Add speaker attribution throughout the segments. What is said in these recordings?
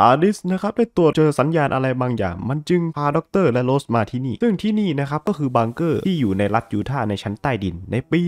Speaker 1: ฮาร์ดิสนะครับได้ตรวจเจอสัญญาณอะไรบางอย่าง มันจึงพาด็อกเตอร์และโรสมาที่นี่ซึ่งที่นี่นะครับก็คือบังเกอร์ที่อยู่ในรัฐยูทาห์ในชั้นใต้ดิน ในปี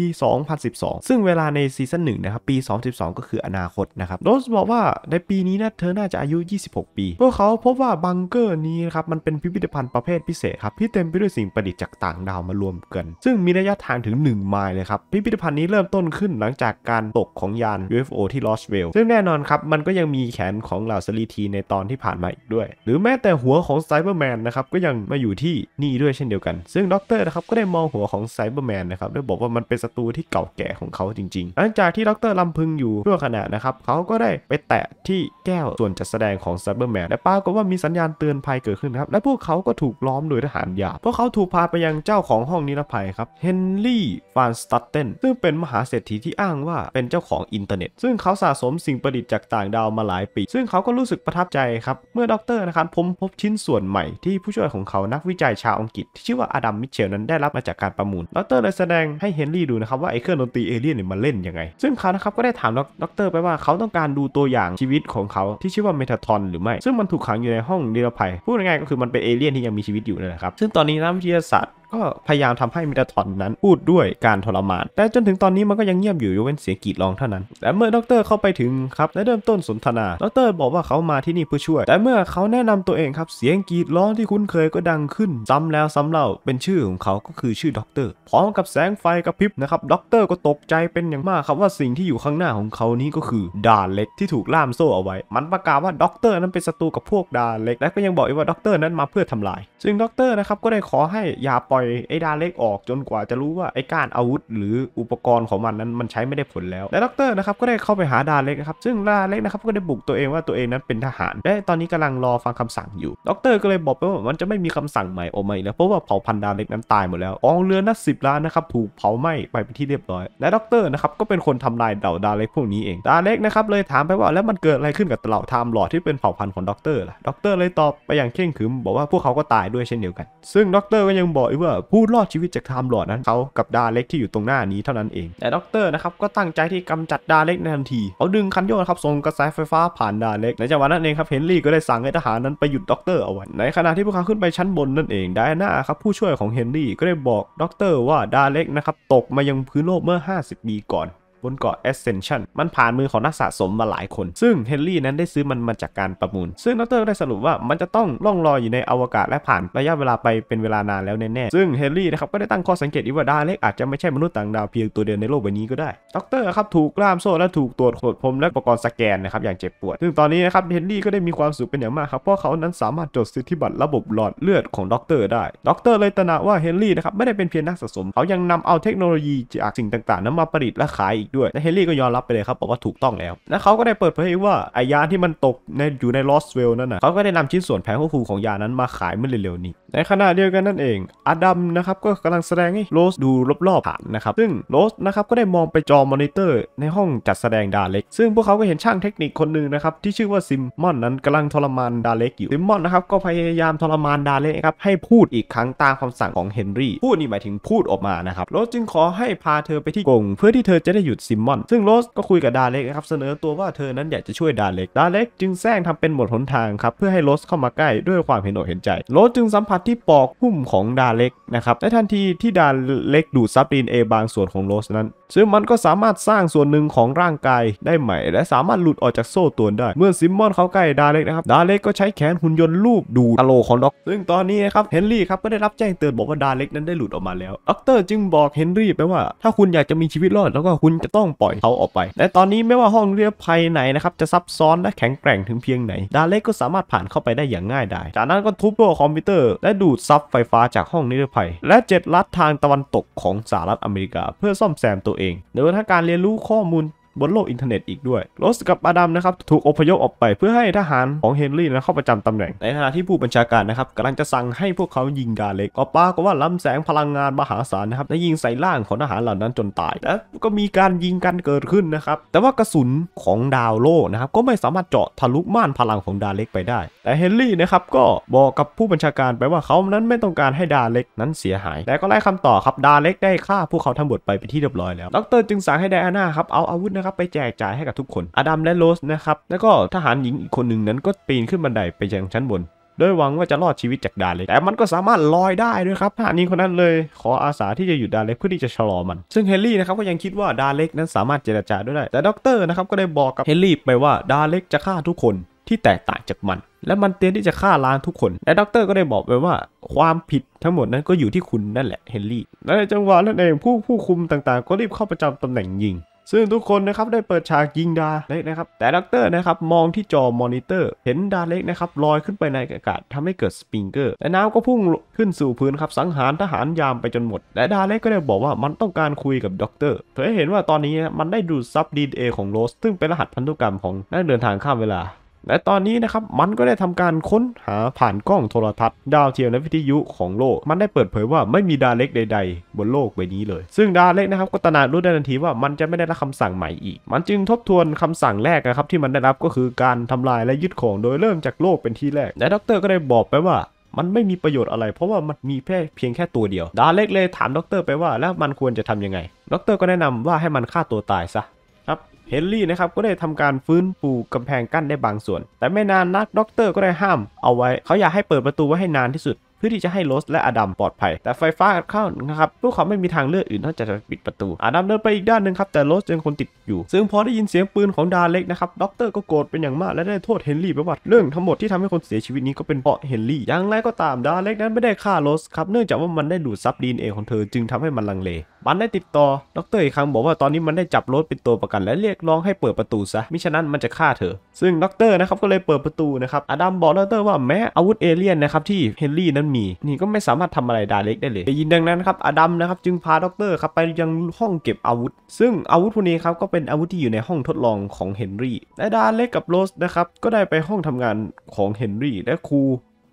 Speaker 1: 2012 ซึ่งเวลาในซีซั่นหนึ่งนะครับ ปี 2012 ก็คืออนาคตนะครับโรสบอกว่าในปีนี้นะเธอน่าจะอายุ 26 ปีพวกเขาพบว่าบังเกอร์นี้นะครับมันเป็นพิพิธภัณฑ์ประเภทพิเศษครับที่เต็มไปด้วยสิ่งประดิษฐ์จากต่างดาวมารวมกัน ซึ่งมีระยะทางถึง 1 ไมล์เลยครับพิพิธภัณฑ์นี้เริ่มต้นขึ้น หลังจากการตกของยาน UFO ที่ลอสเวลซึ่งแน่นอนครับมันก็ยังมีแขนของเหล่าสลีทีในในตอนที่ผ่านมาอีกด้วย หรือแม้แต่หัวของไซเบอร์แมนนะครับ ก็ยังมาอยู่ที่นี่ด้วยเช่นเดียวกัน ซึ่งด็อกเตอร์นะครับ ก็ได้มองหัวของไซเบอร์แมนนะครับด้บอกว่ามันเป็นศัตรูที่เก่าแก่ของเขาจริงๆหลังจากที่ด็อกเตอร์ลำพึงอยู่ชั่วขณะนะครับ เขาก็ได้ไปแตะที่แก้วส่วนจัดแสดงของไซเบอร์แมนและปรากฏว่ามีสัญญาณเตือนภัยเกิดขึ้นครับและพวกเขาก็ถูกล้อมโดยทหารยาพวกเขาถูกพาไปยังเจ้าของห้องนิรภัยครับเฮนรี่ฟานสตัตเทนซึ่งเป็นมหาเศรษฐีที่อ้างว่าเป็นเจ้าของอินเทอร์เน็ตซึ่งเขาสะสมสิ่งประดิษฐ์จากต่างดาวมาหลายปีซึ่งเขาก็รู้สึกประทับบใจครับเมื่อด็อกเตอร์นะครับผมพบชิ้นส่วนใหม่ที่ผู้ช่วยของเขานักวิจัยชาวอังกฤษ ที่ชื่อว่าอดัมมิเชลนั้นได้รับมาจากการประมูลด็อกเตอร์เลยแสดงให้เฮนรี่ดูนะครับว่าไอ้เครื่องดนตรีเอเลี่ยนเนี่ยมันเล่นยังไง ซึ่งเขานะครับก็ได้ถามด็อกเตอร์ไปว่าเขาต้องการดูตัวอย่างชีวิตของเขาที่ชื่อว่าเมทาทอนหรือไม่ซึ่งมันถูกขังอยู่ในห้องนิรภัยพูดง่ายๆก็คือมันเป็นเอเลี่ยนที่ยังมีชีวิตอยู่นะครับซึ่งตอนนี้นักวิทยาศาสตร์ก็พยายามทำให้มิดาทอนนั้น พูดด้วยการทรมาน แต่จนถึงตอนนี้มันก็ยังเงียบอยู่ยกเว้นเสียงกรีดร้องเท่านั้น แต่เมื่อด็อกเตอร์เข้าไปถึงครับและเริ่มต้นสนทนาด็อกเตอร์บอกว่าเขามาที่นี่เพื่อช่วย แต่เมื่อเขาแนะนำตัวเองครับเสียงกรีดร้องที่คุ้นเคยก็ดังขึ้นซ้าแล้วซ้าเล่าเป็นชื่อของเขาก็คือชื่อด็อกเตอร์พร้อมกับแสงไฟกระพริบนะครับด็อกเตอร์ก็ตกใจเป็นอย่างมากครับว่าสิ่งที่อยู่ข้างหน้าของเขานี้ก็คือดาเล็กที่ถูกล่ามโซ่เอาไว้ มันประกาศว่าด็อกเตอร์นั้นเป็นศัตรูกับพวกดาเล็ก และก็ยังบอกอีกว่าดอกเตอร์นั้นมาเพื่อทำลาย ซึ่งดอกเตอร์นะครับก็ได้ขอให้อย่าปลล่อยไอ้ดาเล็กออกจนกว่าจะรู้ว่า ไอ้การอาวุธหรืออุปกรณ์ของมันนั้นมันใช้ไม่ได้ผลแล้วและด็อกเตอร์นะครับก็ได้เข้าไปหาดาเล็กนะครับซึ่งดาเล็กนะครับก็ได้บุกตัวเองว่าตัวเองนั้นเป็นทหารและตอนนี้กำลังรอฟังคำสั่งอยู่ด็อกเตอร์ก็เลยบอกไปว่ามันจะไม่มีคำสั่งใหม่ออกมาอีกแล้วเพราะว่าเผาพันดาเล็กนั้นตายหมดแล้วกองเรือนับสิบล้านนะครับถูกเผาไหม้ไปเป็นที่เรียบร้อยและด็อกเตอร์นะครับก็เป็นคนทำลายเต่าดาเล็กพวกนี้เองดาเล็กนะครับเลยถามไปว่าแล้วมันเกิดอะไรขึ้นกับเต่าไทม์หลอดที่เป็นเผ่าพันธุ์ของด็อกเตอร์ล่ะด็อกเตอร์เลยตอบไปอย่างเคร่งขรึมบอกว่าพวกเขาก็ตายด้วยเช่นเดียวกัน ซึ่งด็อกเตอร์ก็ยังบอกอีกว่าอผู้รอดชีวิตจากไทม์ลอร์ดนั้นเขากับดาเล็กที่อยู่ตรงหน้านี้เท่านั้นเองแต่ด็อกเตอร์นะครับก็ตั้งใจที่กำจัดดาเล็กในทันทีเขาดึงคันโยนครับส่งกระแสไฟฟ้าผ่านดาเล็กในจังหวะนั้นเองครับเฮนรี่ก็ได้สั่งให้ทหารนั้นไปหยุดด็อกเตอร์เอาไว้ในขณะที่พวกเขาขึ้นไปชั้นบนนั่นเองไดอาน่าครับผู้ช่วยของเฮนรี่ก็ได้บอกด็อกเตอร์ว่าดาเล็กนะครับตกมายังพื้นโลกเมื่อ 50ปีก่อนบนเกาะเอสเซนชันมันผ่านมือของนักสะสมมาหลายคน ซึ่งเฮนรี่นั้นได้ซื้อมันมาจากการประมูล ซึ่งดร์ได้สรุปว่ามันจะต้องล่องลอยอยู่ในอวกาศและผ่านระยะเวลาไปเป็นเวลานานแล้วแน่ ๆ ซึ่งเฮนรี่นะครับก็ได้ตั้งข้อสังเกตอีกว่าดาเล็กอาจจะไม่ใช่มนุษย์ต่างดาวเพียงตัวเดียวในโลกใบนี้ก็ได้ดรครับถูกล้ามโซ่และถูกตรวจขดวพรมและอุปกรณ์สแกนนะครับอย่างเจ็บปวดซึ่งตอนนี้นะครับเฮนรี่ก็ได้มีความสุขเป็นอย่างมากครับเพราะเขานั้นสามารถจดสิทธิบัตรระบบหลอดเลือดของดร ได้ ดรเลยตระหนักว่าเฮนรี่นะครับไม่ได้เป็นเพียงนักสะสมเขายังนำเอาเทคโนโลยีจากสิ่งต่าง ๆนั้นมาประดิษฐ์และขายอีกกด้วยและเฮลลี่ก็ยอมรับไปเลยครับบอกว่าถูกต้องแล้ว และเขาก็ได้เปิดเผยว่าไอยานที่มันตกในอยู่ในลอสเวลนั่นนะเขาก็ได้นำชิ้นส่วนแผงควบคุมของยานั้นมาขายเมื่อเร็วๆนี้ในขณะเดียวกันนั่นเองอดัมนะครับก็กำลังแสดงให้โรสดูรอบๆผ่านนะครับซึ่งโรสนะครับก็ได้มองไปจอมอนิเตอร์ในห้องจัดแสดงดาเล็กซึ่งพวกเขาก็เห็นช่างเทคนิคคนหนึ่งนะครับที่ชื่อว่าซิมมอนนั้นกำลังทรมานดาเล็กอยู่ซิมมอนนะครับก็พยายามทรมานดาเล็กครับให้พูดอีกครั้งตามคำสั่งของเฮนรี่พูดนี่หมายถึงพูดออกมานะครับโรสจึงขอให้พาเธอไปที่กงเพื่อที่เธอจะได้หยุดซิมมอนซึ่งโรสก็คุยกับดาเล็กครับเสนอตัวว่าเธอนั้นอยากจะช่วยดาเล็กดาเล็กจึงแซงทำเป็นหมดหนทางครับเพื่อให้โรสเข้ามาใกล้ด้วยความเห็นอกเห็นใจโรสจึงสัมผัดที่ปอกหุ้มของดาเล็กนะครับในทันทีที่ดาเล็กดูดซับดีเอ บางส่วนของโรสนั้น ซึ่งมันก็สามารถสร้างส่วนหนึ่งของร่างกายได้ใหม่ และสามารถหลุดออกจากโซ่ตัวได้ เมื่อซิมมอน เข้าใกล้ดาเล็กนะครับดาเล็กก็ใช้แขนหุ่นยนต์ลูบดูดอโลของด็อก ซึ่งตอนนี้นะครับเฮนรี่ครับก็ได้รับแจ้งเตือนบอกว่าดาเล็กนั้นได้หลุดออกมาแล้วอัคกเตอร์จึงบอกเฮนรี่ไปว่าถ้าคุณอยากจะมีชีวิตรอด แล้วก็คุณจะต้องปล่อยเขาออกไปและตอนนี้ไม่ว่าห้องเรียบภายไหนนะครับจะซับซ้อนและแข็งแกร่งถึงเพียงไหนดาเล็กก็สามารถผ่านเข้าไปได้อย่างง่ายดายจากนั้นก็ทุบตัวคอมพิวเตอร์แและดูดซับไฟฟ้าจากห้องนิรภัย และเจ็ดลัดทางตะวันตกของสหรัฐอเมริกา เพื่อซ่อมแซมตัวเองโดยทางการเรียนรู้ข้อมูลบนโลกอินเทอร์เน็ตอีกด้วยโรสกับอาดัมนะครับถูกอพยพออกไป เพื่อให้ทหารของเฮนรี่นะเข้าประจำตำแหน่ง ในขณะที่ผู้บัญชาการนะครับกำลังจะสั่งให้พวกเขายิงดาเล็กก็ปรากฏว่าล้ำแสงพลังงานมหาศาลนะครับได้ยิงใส่ร่างของทหารเหล่านั้นจนตาย แล้วก็มีการยิงกันเกิดขึ้นนะครับ แต่ว่ากระสุนของดาวโลนะครับก็ไม่สามารถเจาะทะลุม่านพลังของดาเล็กไปได้ แต่เฮนรี่นะครับก็บอกกับผู้บัญชาการไปว่าเขานั้นไม่ต้องการให้ดาเล็กนั้นเสียหายแต่ก็ไล่คำตอบครับดาเล็กได้ฆ่าพวกเขาทั้งหมดไปเป็นที่เรียบร้อยแล้ว ดร จึงสั่งให้ไดอาน่าครับเอาอาวุธนะครับไปแจกจ่ายให้กับทุกคน อดัมและโรสนะครับ แล้วก็ทหารหญิงอีกคนหนึ่งนั้นก็ปีนขึ้นบันไดไปยังชั้นบน โดยหวังว่าจะรอดชีวิตจากดาเล็ก แต่มันก็สามารถลอยได้ด้วยครับ ทหารหญิงคนนั้นเลย ขออาสาที่จะหยุดดาเล็กเพื่อที่จะชะลอมัน ซึ่งเฮนรี่นะครับก็ยังคิดว่าดาเล็กนั้นสามารถเจรจาด้วยได้ แต่ด็อกเตอร์นะครับก็ได้บอกกับเฮนรี่ไปว่าดาเล็กจะฆ่าทุกคนที่แตกต่างจากมัน และมันเตรียมที่จะฆ่าล้างทุกคน และด็อกเตอร์ก็ได้บอกไปว่าความผิดทั้งหมดนั้นก็อยู่ที่คุณนั่นแหละเฮนรี่และในจังหวะนั้นเองผู้ผู้คุมต่าง ๆก็รีบเข้าประจำตำแหน่งยิงซึ่งทุกคนนะครับได้เปิดฉากยิงดาเล็กนะครับแต่ด็อกเตอร์นะครับมองที่จอมอนิเตอร์ เห็นดาเล็กนะครับลอยขึ้นไปในอากาศทำให้เกิดสปริงเกอร์แต่น้ำก็พุ่งขึ้นสู่พื้นครับสังหารทหารยามไปจนหมด และดาเล็กก็ได้บอกว่ามันต้องการคุยกับด็อกเตอร์เธอเห็นว่าตอนนี้มันได้ดูดซับดีเอของโรสซึ่งเป็นรหัสพันธุกรรมของนักเดินทางข้ามเวลาและตอนนี้นะครับมันก็ได้ทำการค้นหาผ่านกล้องโทรทัศน์ดาวเทียมและวิทยุของโลก มันได้เปิดเผยว่าไม่มีดาเล็กใดๆ บนโลกใบนี้เลย ซึ่งดาเล็กนะครับก็ตระหนักรู้ได้ทันทีว่ามันจะไม่ได้รับคำสั่งใหม่อีกมันจึงทบทวนคำสั่งแรกนะครับที่มันได้รับก็คือการทำลายและยึดของโดยเริ่มจากโลกเป็นที่แรก และด็อกเตอร์ก็ได้บอกไปว่ามันไม่มีประโยชน์อะไร เพราะว่ามันมีแค่เพียงแค่ตัวเดียวดาเล็กเลยถามด็อกเตอร์ไปว่าแล้วมันควรจะทํำยังไงด็อกเตอร์ก็แนะนำว่าให้มันฆ่าตัวตายซะครับเฮนรี่นะครับก็ได้ทำการฟื้นฟูกำแพงกั้นได้บางส่วน แต่ไม่นานนักด็อกเตอร์ก็ได้ห้ามเอาไว้ เขาอยากให้เปิดประตูไว้ให้นานที่สุดเพื่อที่จะให้โรสและอดัมปลอดภัย แต่ไฟฟ้าเข้านะครับ พวกเขาไม่มีทางเลือกอื่นนอกจากจะปิดประตูอดัมเดินไปอีกด้านหนึ่งครับ แต่โรสยังคงติดอยู่ซึ่งพอได้ยินเสียงปืนของดาเล็กนะครับด็อกเตอร์ก็โกรธเป็นอย่างมากและได้โทษเฮนรี่ไปว่าเรื่องทั้งหมดที่ทำให้คนเสียชีวิตนี้ก็เป็นเพราะเฮนรี่อย่างไรก็ตามดาเล็กนั้นไม่ได้ฆ่าโรสครับเนื่องจากว่ามันได้ดูดซับดีเอ็นเอของเธอจึงทำให้มันลังเลมันได้ติดต่อด็อกเตอร์อีกครั้งบอกว่าตอนนี้มันได้จับโรสเป็นตัวประกัน และเรียกร้องให้เปิดประตูซะมิฉะนั้นมันจะฆ่าเธอ ซึ่งด็อกเตอร์นะครับก็เลยเปิดประตูนะครับอดัมบอกด็อกเตอร์ว่าแม้อาวุธเอเลี่ยนนะครับที่เฮนรี่นั้นันมีนี่ก็ไม่สามารถทำอะไรดาเล็กได้เลยได้ยินดังนั้นครับอดัมนะครับจึงพาด็อกเตอร์ครับไปยังห้องเก็บอาวุธ ซึ่งอาวุธพวกนี้ครับก็เป็นอาวุธที่อยู่ในห้องทดลองของเฮนรี่และดาเล็กกับโรสนะครับก็ได้ไปห้องทำงานของเฮนรี่และครู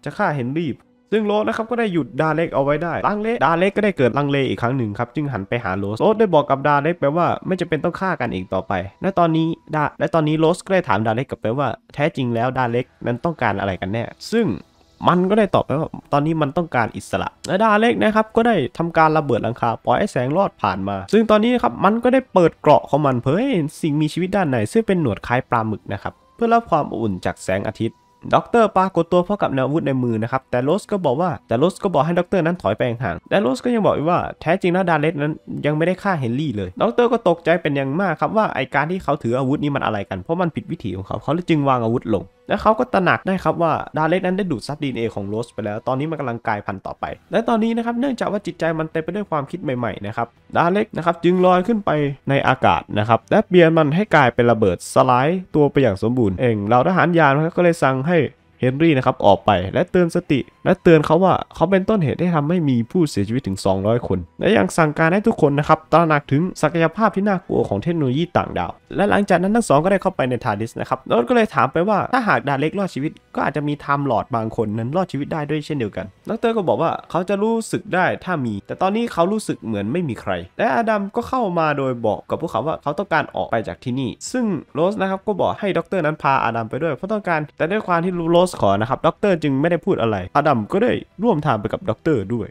Speaker 1: จะฆ่าเฮนรี่ซึ่งโรสนะครับก็ได้หยุดดาเล็กเอาไว้ได้ลังเลดาเล็กก็ได้เกิดลังเลอีกครั้งหนึ่งครับจึงหันไปหาโรสโรสได้บอกกับดาเล็กไปว่า ไม่จำเป็นต้องฆ่ากันอีกต่อไปและตอนนี้ดาและตอนนี้โรสก็ได้ถามดาเล็กกลับไปว่าแท้จริงแล้วดาเล็กนั้นต้องการอะไรกันแน่ ซึ่งมันก็ได้ตอบไปว่าตอนนี้มันต้องการอิสระและดาเล็กนะครับก็ได้ทำการระเบิดหลังคาปล่อยแสงรอดผ่านมา ซึ่งตอนนี้นะครับมันก็ได้เปิดเกราะของมันเพื่อให้สิ่งมีชีวิตด้านในซึ่งเป็นหนวดคล้ายปลาหมึกนะครับ เพื่อรับความออุ่นจากแสงอาทิตย์ด็อกเตอร์ปากดตัวพร้อมกับแนวอาวุธในมือนะครับแต่โรสก็บอกว่าแต่โรสก็บอกให้ด็อกเตอร์นั้นถอยไปห่างและโรสก็ยังบอกอีกว่าแท้จริงแล้วดาเลสนั้นยังไม่ได้ฆ่าเฮนรี่เลยด็อกเตอร์ก็ตกใจเป็นอย่างมากครับว่าไอการที่เขาถืออาวุธนี้มันอะไรกันเพราะมันผิดวิถีของเขาเขาเลยจึงวางอาวุธลง และเขาก็ตระหนักได้ครับว่าดาเลสนั้นได้ดูดซับดีเอของโรสไปแล้วตอนนี้มันกำลังกลายพันธุ์ต่อไป และตอนนี้นะครับเนื่องจากว่าจิตใจมันเต็มไปด้วยความคิดใหม่ๆนะครับดาเลสนะครับจึงลอยขึ้นไปในอากาศนะครับและเปลี่ยนมันให้กลายเป็นระเบิดสลด์ตัวไปอย่างสมบูรณ์เอง เราทหารยานก็เลยสั่งให้ Hey, เฮนรี่นะครับ ออกไปและเตือนสติ และเตือนเขาว่าเขาเป็นต้นเหตุที่ทำให้มีผู้เสียชีวิตถึง 200 คน และยังสั่งการให้ทุกคนนะครับตระหนักถึงศักยภาพที่น่ากลัวของเทคโนโลยีต่างดาว และหลังจากนั้นทั้งสองก็ได้เข้าไปในทาดิสนะครับโนดก็เลยถามไปว่าถ้าหากดาเล็กรอดชีวิต ก็อาจจะมีไทม์หลอดบางคนนั้นรอดชีวิตได้ด้วยเช่นเดียวกัน ดรก็บอกว่าเขาจะรู้สึกได้ถ้ามี แต่ตอนนี้เขารู้สึกเหมือนไม่มีใครและอดัมก็เข้ามาโดยบอกกับพวกเขาว่าเขาต้องการออกไปจากที่นี่ซึ่งโรสนะครับก็บอกให้ดรนั้นพาอดัมไปด้วยเพราะต้องการแต่ด้วยความที่โรสขอ นะครับ ด็อกเตอร์จึงไม่ได้พูดอะไร อาดัม ก็ได้ร่วมทางไปกับด็อกเตอร์ด้วย